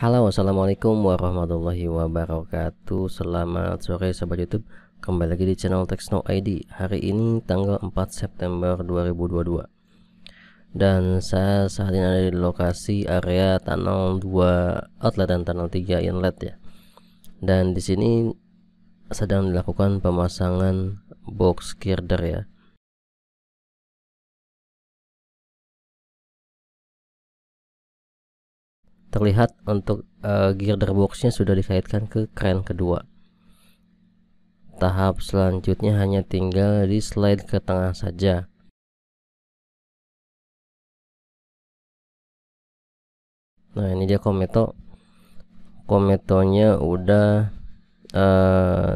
Halo assalamualaikum warahmatullahi wabarakatuh Selamat sore sobat youtube Kembali lagi di channel Texno ID Hari ini tanggal 4 September 2022 Dan saya saat ini ada di lokasi area Tunnel 2 Outlet dan Tunnel 3 Inlet ya Dan di sini sedang dilakukan pemasangan box girder ya terlihat untuk uh, eh, girder boxnya sudah dikaitkan ke kain kedua tahap selanjutnya hanya tinggal di slide ke tengah saja nah ini dia kometo kometonya udah uh,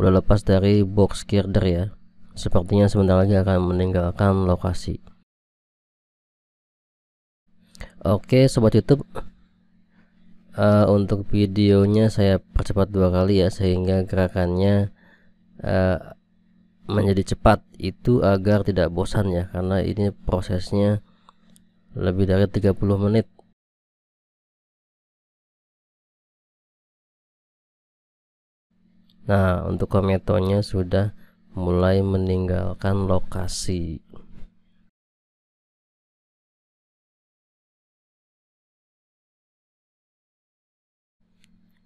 udah lepas dari box girder ya sepertinya sebentar lagi akan meninggalkan lokasi Oke sobat YouTube uh, untuk videonya saya percepat dua kali ya sehingga gerakannya uh, menjadi cepat itu agar tidak bosan ya karena ini prosesnya lebih dari 30 menit Nah untuk kometonya sudah mulai meninggalkan lokasi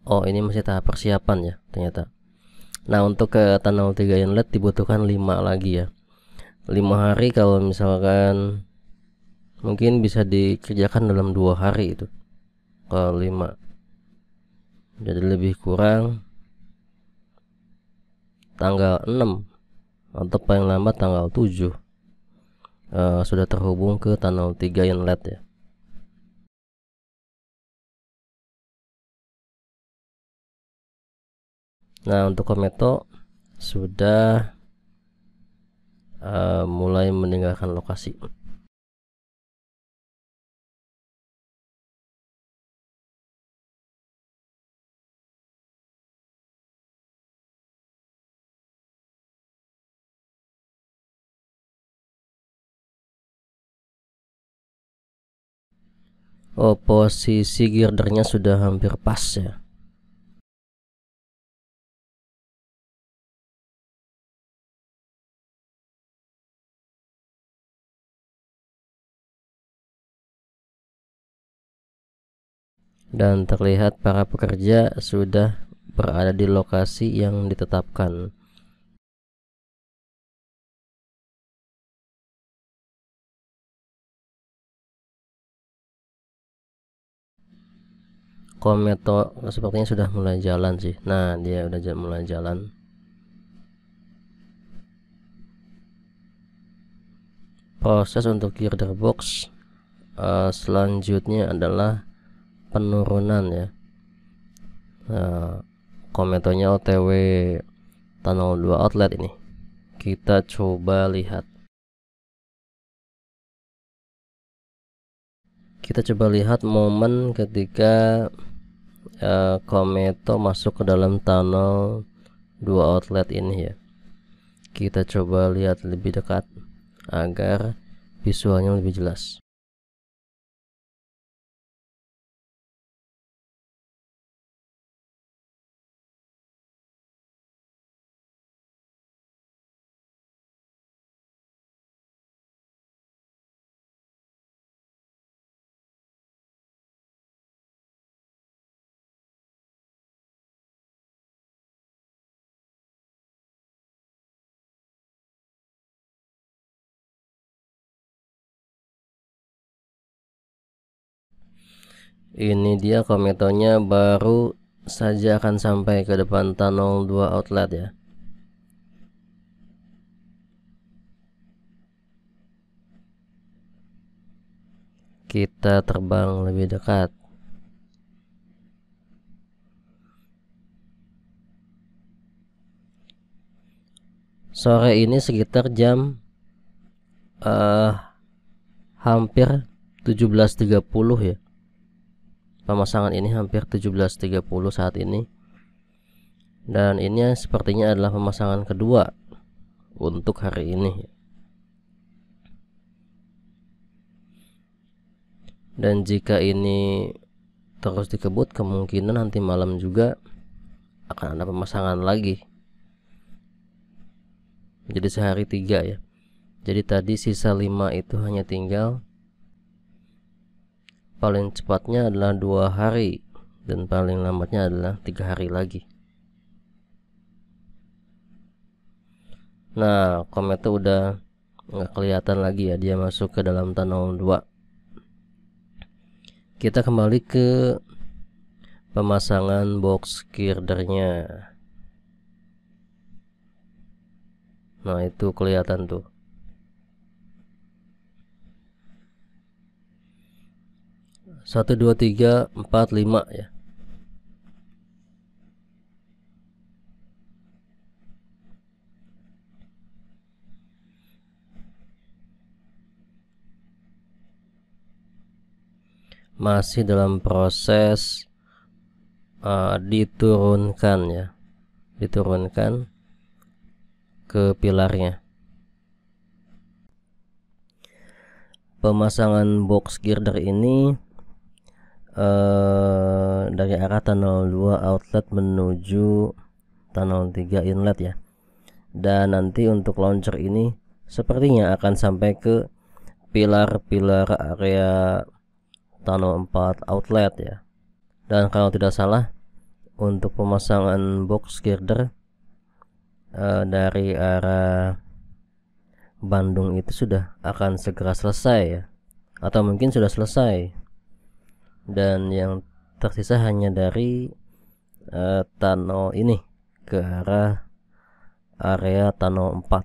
oh ini masih tahap persiapan ya ternyata nah untuk ke tunnel 3 inlet dibutuhkan 5 lagi ya 5 hari kalau misalkan mungkin bisa dikerjakan dalam dua hari itu kalau 5 jadi lebih kurang tanggal 6 atau paling lambat tanggal 7 uh, eh, sudah terhubung ke tunnel 3 inlet ya nah untuk kometo sudah uh, mulai meninggalkan lokasi Oh, posisi girdernya sudah hampir pas ya. dan terlihat para pekerja sudah berada di lokasi yang ditetapkan. Kometo sepertinya sudah mulai jalan sih. Nah, dia udah mulai jalan. Proses untuk girder box uh, eh, selanjutnya adalah penurunan ya nah, eh, komentarnya otw Tanah 2 outlet ini kita coba lihat kita coba lihat momen ketika uh, Kometo masuk ke dalam tunnel dua outlet ini ya kita coba lihat lebih dekat agar visualnya lebih jelas ini dia kometonya baru saja akan sampai ke depan tunnel 2 outlet ya kita terbang lebih dekat sore ini sekitar jam uh, hampir 17.30 ya pemasangan ini hampir 17.30 saat ini dan ini sepertinya adalah pemasangan kedua untuk hari ini dan jika ini terus dikebut kemungkinan nanti malam juga akan ada pemasangan lagi jadi sehari tiga ya jadi tadi sisa 5 itu hanya tinggal paling cepatnya adalah dua hari dan paling lambatnya adalah tiga hari lagi nah itu udah nggak kelihatan lagi ya dia masuk ke dalam tanah 2 kita kembali ke pemasangan box girdernya nah itu kelihatan tuh satu dua tiga empat lima ya masih dalam proses uh, diturunkan ya diturunkan ke pilarnya pemasangan box girder ini Eh, dari arah tunnel 2 outlet menuju tunnel 3 inlet ya dan nanti untuk launcher ini sepertinya akan sampai ke pilar-pilar area tunnel 4 outlet ya dan kalau tidak salah untuk pemasangan box girder uh, dari arah Bandung itu sudah akan segera selesai ya atau mungkin sudah selesai dan yang tersisa hanya dari uh, Tano ini ke arah area Tano 4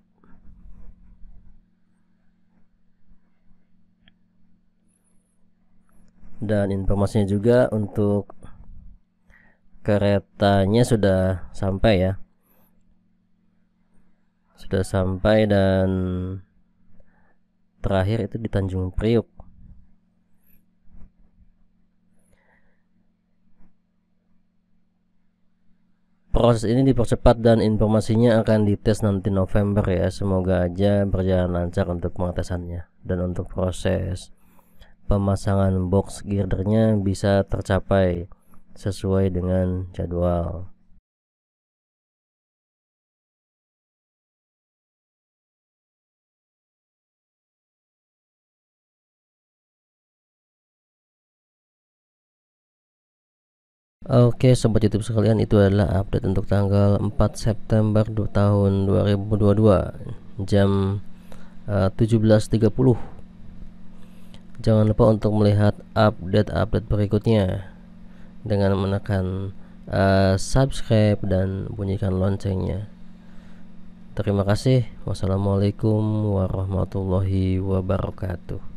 dan informasinya juga untuk keretanya sudah sampai ya sudah sampai dan terakhir itu di Tanjung Priuk proses ini dipercepat dan informasinya akan dites nanti November ya. Semoga aja berjalan lancar untuk pengetesannya dan untuk proses pemasangan box girdernya bisa tercapai sesuai dengan jadwal. Oke sobat YouTube sekalian itu adalah update untuk tanggal 4 September tahun 2022 jam eh, uh, 17.30 Jangan lupa untuk melihat update-update berikutnya dengan menekan uh, subscribe dan bunyikan loncengnya Terima kasih Wassalamualaikum warahmatullahi wabarakatuh